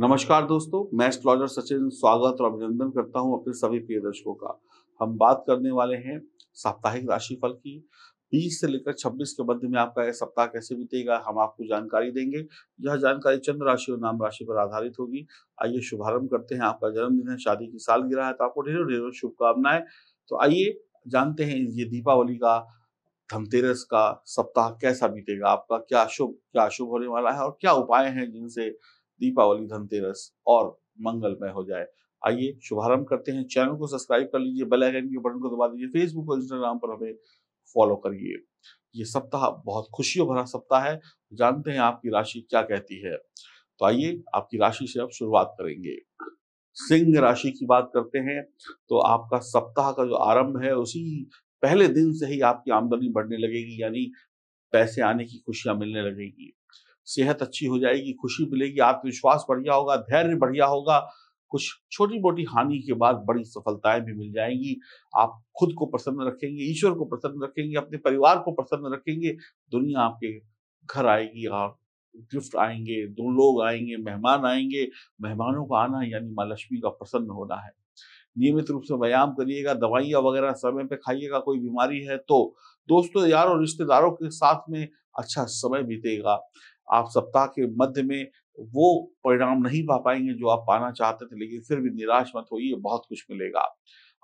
नमस्कार दोस्तों मैं एस्ट्रोलॉजर सचिन स्वागत और अभिनंदन करता हूं अपने सभी प्रिय दर्शकों का हम बात करने वाले हैं साप्ताहिक राशिफल की 20 से लेकर 26 के मध्य में आपका यह सप्ताह कैसे बीतेगा हम आपको जानकारी देंगे यह जानकारी चंद्र राशि और नाम राशि पर आधारित होगी आइए शुभारंभ करते हैं आपका जन्मदिन है शादी की साल गिरा है तो आपको ढेरों ढेरों शुभकामनाएं तो आइए जानते हैं ये दीपावली का धनतेरस का सप्ताह कैसा बीतेगा आपका क्या शुभ क्या शुभ होने वाला है और क्या उपाय हैं जिनसे दीपावली धनतेरस और मंगलमय हो जाए आइए शुभारंभ करते हैं चैनल को सब्सक्राइब कर लीजिए बेल आइकन के बटन को दबा दीजिए फेसबुक और इंस्टाग्राम पर हमें फॉलो करिए ये सप्ताह बहुत खुशियों भरा सप्ताह है जानते हैं आपकी राशि क्या कहती है तो आइए आपकी राशि से अब शुरुआत करेंगे सिंह राशि की बात करते हैं तो आपका सप्ताह का जो आरंभ है उसी पहले दिन से ही आपकी आमदनी बढ़ने लगेगी यानी पैसे आने की खुशियां मिलने लगेगी सेहत अच्छी हो जाएगी खुशी मिलेगी आत्मविश्वास बढ़िया होगा धैर्य बढ़िया होगा कुछ छोटी मोटी हानि के बाद बड़ी सफलताएं भी मिल जाएंगी आप खुद को प्रसन्न रखेंगे ईश्वर को प्रसन्न रखेंगे अपने परिवार को प्रसन्न रखेंगे दुनिया आपके घर आएगी और गिफ्ट आएंगे दो लोग आएंगे मेहमान आएंगे मेहमानों का आना यानी माँ लक्ष्मी का प्रसन्न होना है नियमित रूप से व्यायाम करिएगा दवाइयाँ वगैरह समय पे खाइएगा कोई बीमारी है तो दोस्तों यार और रिश्तेदारों के साथ में अच्छा समय बीतेगा आप सप्ताह के मध्य में वो परिणाम नहीं पा पाएंगे जो आप पाना चाहते थे लेकिन फिर भी निराश मत होइए बहुत कुछ मिलेगा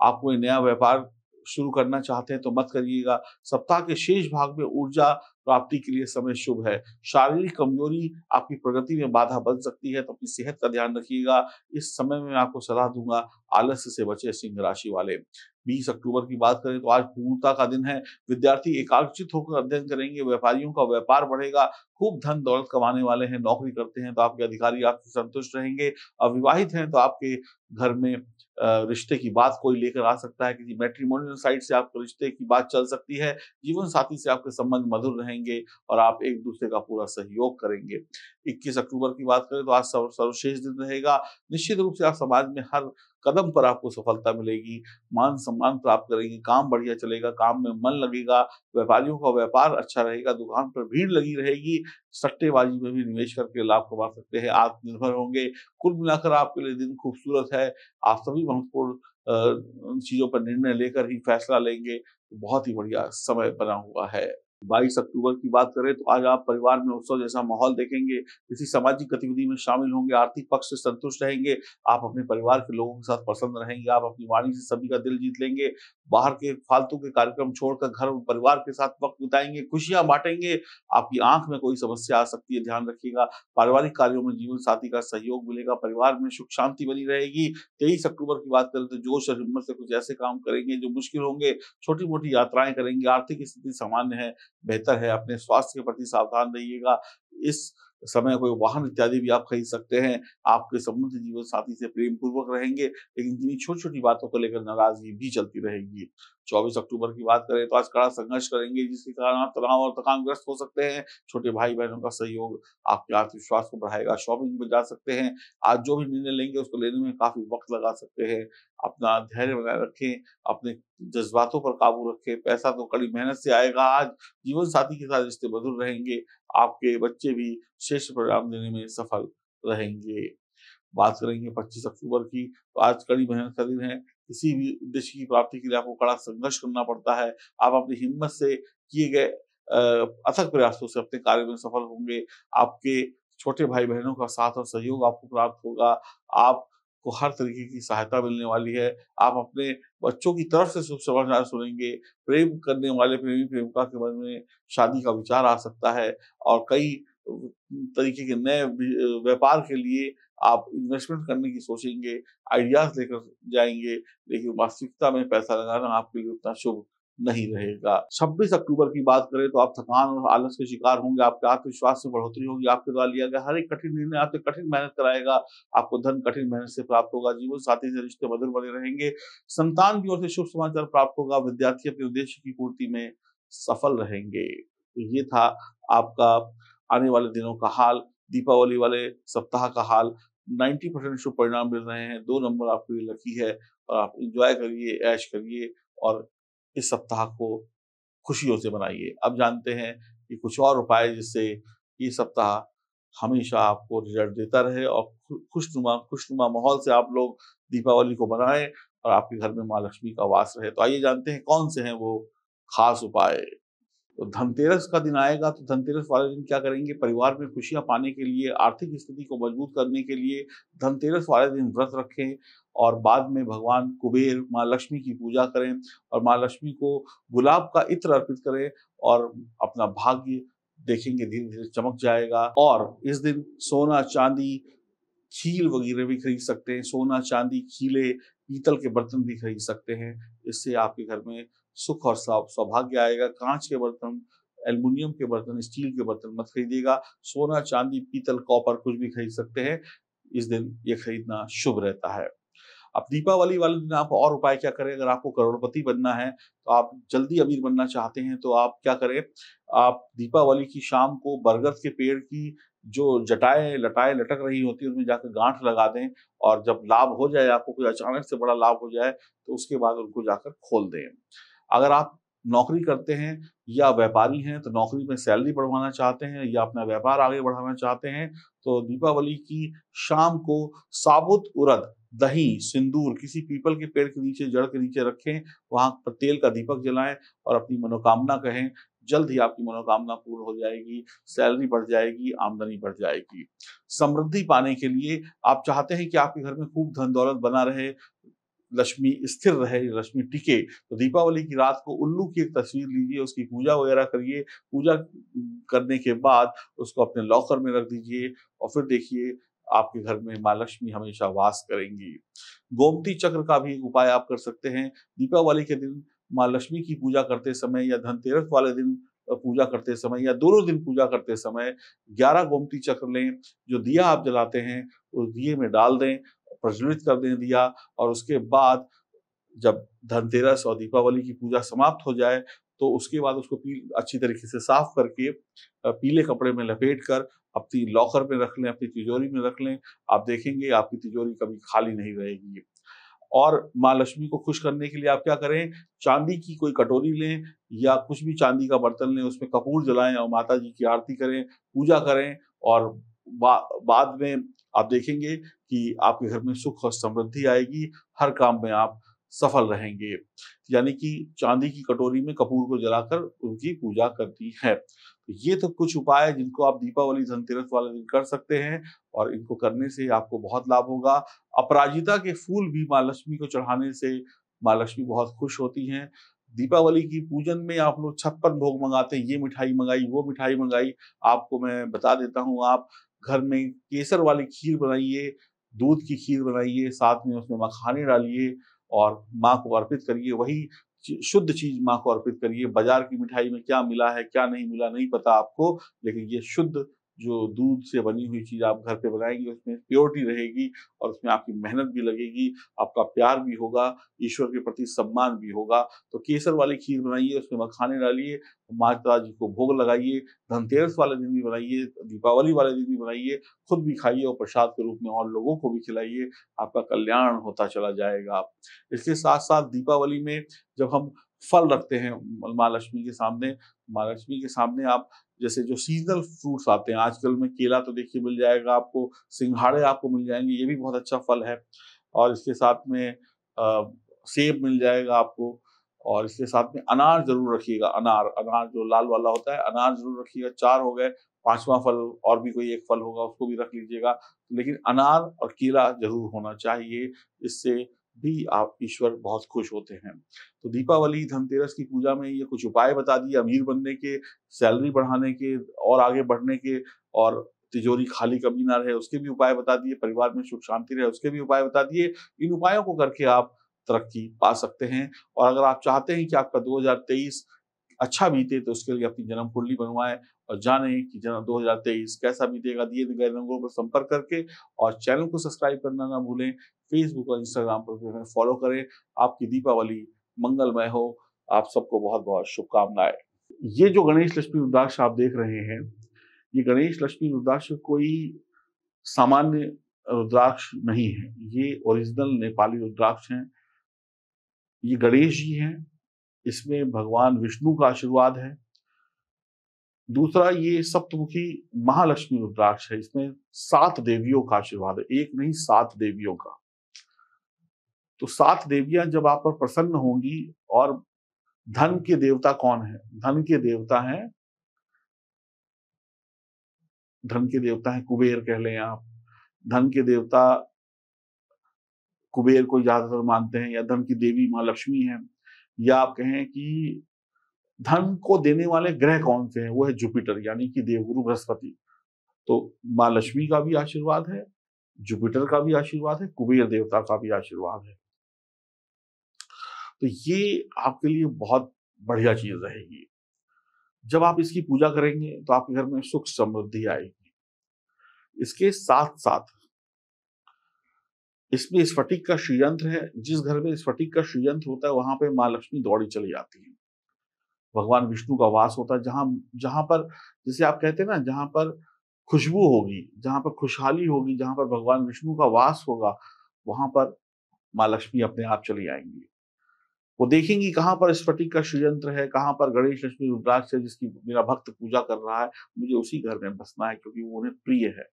आप कोई नया व्यापार शुरू करना चाहते हैं तो मत करिएगा सप्ताह के शेष भाग में ऊर्जा प्राप्ति के लिए समय शुभ है शारीरिक कमजोरी आपकी प्रगति में बाधा बन सकती है तो अपनी सेहत का ध्यान रखिएगा इस समय में मैं आपको सलाह दूंगा आलस्य से बचे सिंह राशि वाले बीस अक्टूबर की बात करें तो आज पूर्णता का दिन है विद्यार्थी एकाग्रचित होकर अध्ययन करेंगे व्यापारियों का व्यापार बढ़ेगा खूब धन दौलत कमाने वाले हैं नौकरी करते हैं तो आपके अधिकारी आपसे संतुष्ट रहेंगे अविवाहित हैं तो आपके घर में रिश्ते की बात कोई लेकर आ सकता है किसी मैट्रीमोनियल साइड से आपके रिश्ते की बात चल सकती है जीवन साथी से आपके संबंध मधुर रहेंगे और आप एक दूसरे का पूरा सहयोग करेंगे 21 अक्टूबर की बात करें तो आज सर्वश्रेष्ठ दिन रहेगा निश्चित रूप से आप समाज में हर कदम पर आपको सफलता मिलेगी मान सम्मान प्राप्त करेंगे काम बढ़िया चलेगा काम में मन लगेगा व्यापारियों का व्यापार अच्छा रहेगा दुकान पर भीड़ लगी रहेगी सट्टेबाजी में भी निवेश करके लाभ कमा सकते हैं आत्मनिर्भर होंगे कुल मिलाकर आपके लिए दिन खूबसूरत है आप सभी महत्वपूर्ण चीजों पर निर्णय लेकर ही फैसला लेंगे तो बहुत ही बढ़िया समय बना हुआ है 22 अक्टूबर की बात करें तो आज आप परिवार में उत्सव जैसा माहौल देखेंगे किसी सामाजिक गतिविधि में शामिल होंगे आर्थिक पक्ष से संतुष्ट रहेंगे आप अपने परिवार के लोगों के साथ प्रसन्न रहेंगे आप अपनी वाणी से सभी का दिल जीत लेंगे बाहर के फालतू के कार्यक्रम छोड़कर घर परिवार के साथ वक्त बिताएंगे खुशियां बांटेंगे आपकी आंख में कोई समस्या आ सकती है ध्यान रखिएगा पारिवारिक कार्यों में जीवन साथी का सहयोग मिलेगा परिवार में सुख शांति बनी रहेगी तेईस अक्टूबर की बात करें तो जोश और हिम्मत से कुछ ऐसे काम करेंगे जो मुश्किल होंगे छोटी मोटी यात्राएं करेंगे आर्थिक स्थिति सामान्य है बेहतर है अपने स्वास्थ्य के प्रति सावधान रहिएगा इस समय कोई वाहन इत्यादि भी आप खरीद सकते हैं आपके संबंधित जीवन साथी से प्रेम पूर्वक रहेंगे लेकिन जिन्हीं छोटी छोटी बातों को लेकर नाराजगी भी चलती रहेगी 24 अक्टूबर की बात करें तो आज कड़ा संघर्ष करेंगे जिसके कारण आप तनाव और थकानग्रस्त हो सकते हैं छोटे भाई बहनों का सहयोग आपके आत्मविश्वास को बढ़ाएगा शॉपिंग में जा सकते हैं आज जो भी निर्णय लेंगे उसको लेने में काफी वक्त लगा सकते हैं अपना धैर्य बनाए रखें अपने जज्बातों पर काबू रखें पैसा तो कड़ी मेहनत से आएगा आज जीवन साथी के साथ रिश्ते मधुर रहेंगे आपके बच्चे भी श्रेष्ठ परिणाम देने में सफल रहेंगे बात करेंगे 25 अक्टूबर की तो आज कड़ी मेहनत का दिन है किसी भी उद्देश्य की प्राप्ति के लिए आपको कड़ा संघर्ष करना पड़ता है आप अपनी हिम्मत से किए गए अथक प्रयासों से अपने कार्य में सफल होंगे आपके छोटे भाई बहनों का साथ और सहयोग आपको प्राप्त होगा आप को हर तरीके की सहायता मिलने वाली है आप अपने बच्चों की तरफ से शुभ समाचार सुनेंगे प्रेम करने वाले प्रेमी प्रेमिका के मन में शादी का विचार आ सकता है और कई तरीके के नए व्यापार के लिए आप इन्वेस्टमेंट करने की सोचेंगे आइडियाज लेकर जाएंगे लेकिन वास्तविकता में पैसा लगाना आपके लिए उतना शुभ नहीं रहेगा 26 अक्टूबर की बात करें तो आप थकान और आलस के शिकार होंगे आपके आत्मविश्वास में बढ़ोतरी होगी आपके द्वारा लिया गया हर एक कठिन निर्णय आपसे कठिन मेहनत कराएगा आपको धन कठिन मेहनत से प्राप्त होगा जीवन साथी से रिश्ते मधुर बने रहेंगे संतान की ओर से शुभ समाचार प्राप्त होगा विद्यार्थी अपने उद्देश्य की पूर्ति में सफल रहेंगे तो ये था आपका आने वाले दिनों का हाल दीपावली वाले सप्ताह का हाल 90 परसेंट शुभ परिणाम मिल रहे हैं दो नंबर आपके लिए लकी है और आप इंजॉय करिए ऐश करिए और इस सप्ताह को खुशियों से बनाइए अब जानते हैं कि कुछ और उपाय जिससे ये सप्ताह हमेशा आपको रिजल्ट देता रहे और खुशनुमा खुशनुमा माहौल से आप लोग दीपावली को मनाएं और आपके घर में माँ लक्ष्मी का वास रहे तो आइए जानते हैं कौन से हैं वो खास उपाय तो धनतेरस का दिन आएगा तो धनतेरस वाले दिन क्या करेंगे परिवार में खुशियां पाने के लिए आर्थिक स्थिति को मजबूत करने के लिए धनतेरस वाले दिन व्रत रखें और बाद में भगवान कुबेर माँ लक्ष्मी की पूजा करें और माँ लक्ष्मी को गुलाब का इत्र अर्पित करें और अपना भाग्य देखेंगे धीरे धीरे चमक जाएगा और इस दिन सोना चांदी खील वगैरह भी खरीद सकते हैं सोना चांदी खीले पीतल के बर्तन भी खरीद सकते हैं इससे आपके घर में सुख और सौभाग्य आएगा कांच के बर्तन एल्युमिनियम के बर्तन स्टील के बर्तन मत खरीदिएगा सोना चांदी पीतल कॉपर कुछ भी खरीद सकते हैं इस दिन ये खरीदना शुभ रहता है अब दीपावली वाले दिन आप और उपाय क्या करें अगर आपको करोड़पति बनना है तो आप जल्दी अमीर बनना चाहते हैं तो आप क्या करें आप दीपावली की शाम को बरगद के पेड़ की जो जटाएं लटाएं लटक रही होती है उसमें जाकर गांठ लगा दें और जब लाभ हो जाए आपको कोई अचानक से बड़ा लाभ हो जाए तो उसके बाद उनको जाकर खोल दें अगर आप नौकरी करते हैं या व्यापारी हैं तो नौकरी में सैलरी बढ़वाना चाहते हैं या अपना व्यापार आगे बढ़ाना चाहते हैं तो दीपावली की शाम को साबुत उरद दही सिंदूर किसी पीपल के पेड़ के नीचे जड़ के नीचे रखें वहां पर तेल का दीपक जलाएं और अपनी मनोकामना कहें जल्द ही आपकी मनोकामना पूर्ण हो जाएगी सैलरी बढ़ जाएगी आमदनी बढ़ जाएगी समृद्धि पाने के लिए आप चाहते हैं कि आपके घर में खूब धन दौलत बना रहे लक्ष्मी स्थिर रहे लक्ष्मी टिके तो दीपावली की रात को उल्लू की एक तस्वीर लीजिए उसकी पूजा वगैरह करिए पूजा करने के बाद उसको अपने लॉकर में रख दीजिए और फिर देखिए आपके घर में माँ लक्ष्मी हमेशा वास करेंगी गोमती चक्र का भी उपाय आप कर सकते हैं दीपावली के दिन माँ लक्ष्मी की पूजा करते समय या धनतेरस वाले दिन पूजा करते समय या दोनों दिन पूजा करते समय 11 गोमती चक्र लें जो दिया आप जलाते हैं उस दिए में डाल दें प्रज्वलित कर दिया और उसके बाद जब धनतेरस और दीपावली की पूजा समाप्त हो जाए तो उसके बाद उसको पी अच्छी तरीके से साफ करके पीले कपड़े में लपेट कर अपनी लॉकर में रख लें अपनी तिजोरी में रख लें आप देखेंगे आपकी तिजोरी कभी खाली नहीं रहेगी और माँ लक्ष्मी को खुश करने के लिए आप क्या करें चांदी की कोई कटोरी लें या कुछ भी चांदी का बर्तन लें उसमें कपूर जलाएं और माता जी की आरती करें पूजा करें और बा, बाद में आप देखेंगे कि आपके घर में सुख और समृद्धि आएगी हर काम में आप सफल रहेंगे यानी कि चांदी की कटोरी में कपूर को जलाकर उनकी पूजा करती है तो ये तो कुछ उपाय जिनको आप दीपावली धनतेरस वाले दिन कर सकते हैं और इनको करने से आपको बहुत लाभ होगा अपराजिता के फूल भी माँ लक्ष्मी को चढ़ाने से माँ लक्ष्मी बहुत खुश होती हैं दीपावली की पूजन में आप लोग छप्पन भोग मंगाते हैं ये मिठाई मंगाई वो मिठाई मंगाई आपको मैं बता देता हूँ आप घर में केसर वाली खीर बनाइए दूध की खीर बनाइए साथ में उसमें मखाने डालिए और माँ को अर्पित करिए वही शुद्ध चीज माँ को अर्पित करिए बाजार की मिठाई में क्या मिला है क्या नहीं मिला नहीं पता आपको लेकिन ये शुद्ध जो दूध से बनी हुई चीज़ आप घर पे बनाएंगे उसमें प्योरिटी रहेगी और उसमें आपकी मेहनत भी लगेगी आपका प्यार भी होगा ईश्वर के प्रति सम्मान भी होगा तो केसर वाली खीर बनाइए उसमें मखाने डालिए माता जी को भोग लगाइए धनतेरस वाले दिन भी बनाइए दीपावली वाले दिन भी बनाइए खुद भी खाइए और प्रसाद के रूप में और लोगों को भी खिलाइए आपका कल्याण होता चला जाएगा इसके साथ साथ दीपावली में जब हम फल रखते हैं माँ लक्ष्मी के सामने माँ लक्ष्मी के सामने आप जैसे जो सीजनल फ्रूट्स आते हैं आजकल में केला तो देखिए मिल जाएगा आपको सिंघाड़े आपको मिल जाएंगे ये भी बहुत अच्छा फल है और इसके साथ में आ, सेब मिल जाएगा आपको और इसके साथ में अनार जरूर रखिएगा अनार अनार जो लाल वाला होता है अनार जरूर रखिएगा चार हो गए पांचवा फल और भी कोई एक फल होगा उसको भी रख लीजिएगा लेकिन अनार और केला जरूर होना चाहिए इससे भी आप ईश्वर बहुत खुश होते हैं तो दीपावली धनतेरस की पूजा में ये कुछ उपाय बता दिए अमीर बनने के सैलरी बढ़ाने के और आगे बढ़ने के और तिजोरी खाली कमी ना रहे उसके भी उपाय बता दिए परिवार में सुख शांति रहे उसके भी उपाय बता दिए इन उपायों को करके आप तरक्की पा सकते हैं और अगर आप चाहते हैं कि आपका 2023 अच्छा बीते तो उसके लिए अपनी जन्म कुंडली बनवाएं और जाने कि जन 2023 कैसा बीतेगा दिए गए रंगों पर संपर्क करके और चैनल को सब्सक्राइब करना ना भूलें फेसबुक और इंस्टाग्राम पर फॉलो करें आपकी दीपावली मंगलमय हो आप सबको बहुत बहुत शुभकामनाएं ये जो गणेश लक्ष्मी रुद्राक्ष आप देख रहे हैं ये गणेश लक्ष्मी रुद्राक्ष कोई सामान्य रुद्राक्ष नहीं है ये ओरिजिनल नेपाली रुद्राक्ष हैं ये गणेश जी हैं इसमें भगवान विष्णु का आशीर्वाद है दूसरा ये सप्तमुखी महालक्ष्मी रुद्राक्ष है इसमें सात देवियों का आशीर्वाद है एक नहीं सात देवियों का तो सात देवियां जब आप पर प्रसन्न होंगी और धन के देवता कौन है धन के देवता हैं धन के देवता हैं कुबेर कह लें आप धन के देवता कुबेर को ज्यादातर मानते हैं या धन की देवी महालक्ष्मी है या आप कहें कि धन को देने वाले ग्रह कौन से हैं वो है जुपिटर यानी कि देवगुरु बृहस्पति तो माँ लक्ष्मी का भी आशीर्वाद है जुपिटर का भी आशीर्वाद है कुबेर देवता का भी आशीर्वाद है तो ये आपके लिए बहुत बढ़िया चीज रहेगी जब आप इसकी पूजा करेंगे तो आपके घर में सुख समृद्धि आएगी इसके साथ साथ इसमें स्फटिक का श्रीयंत्र है जिस घर में स्फटिक का श्रीयंत्र होता है वहां पे माँ लक्ष्मी दौड़ी चली जाती है भगवान विष्णु का वास होता है जहाँ जहाँ पर जैसे आप कहते हैं ना जहाँ पर खुशबू होगी जहाँ पर खुशहाली होगी जहाँ पर भगवान विष्णु का वास होगा वहां पर माँ लक्ष्मी अपने आप चली आएंगी वो देखेंगी कहाँ पर स्फटिक का षडयंत्र है कहाँ पर गणेश लक्ष्मी रुद्राक्ष है जिसकी मेरा भक्त पूजा कर रहा है मुझे उसी घर में बसना है क्योंकि वो उन्हें प्रिय है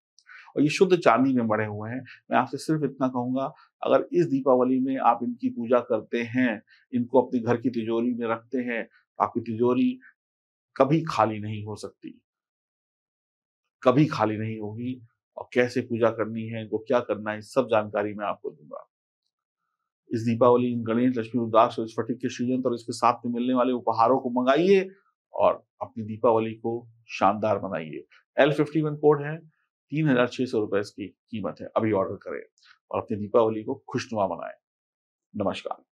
और ये शुद्ध चांदी में बड़े हुए हैं मैं आपसे सिर्फ इतना कहूंगा अगर इस दीपावली में आप इनकी पूजा करते हैं इनको अपने घर की तिजोरी में रखते हैं आपकी तिजोरी कभी खाली नहीं हो सकती कभी खाली नहीं होगी और कैसे पूजा करनी है इनको क्या करना है सब जानकारी मैं आपको दूंगा इस दीपावली इन गणेश लक्ष्मी उदास और स्फटिक के श्रीयंत्र और इसके साथ में मिलने वाले उपहारों को मंगाइए और अपनी दीपावली को शानदार बनाइए एल फिफ्टी वन कोड है तीन हजार छह सौ रुपए इसकी कीमत है अभी ऑर्डर करें और अपनी दीपावली को खुशनुमा बनाए नमस्कार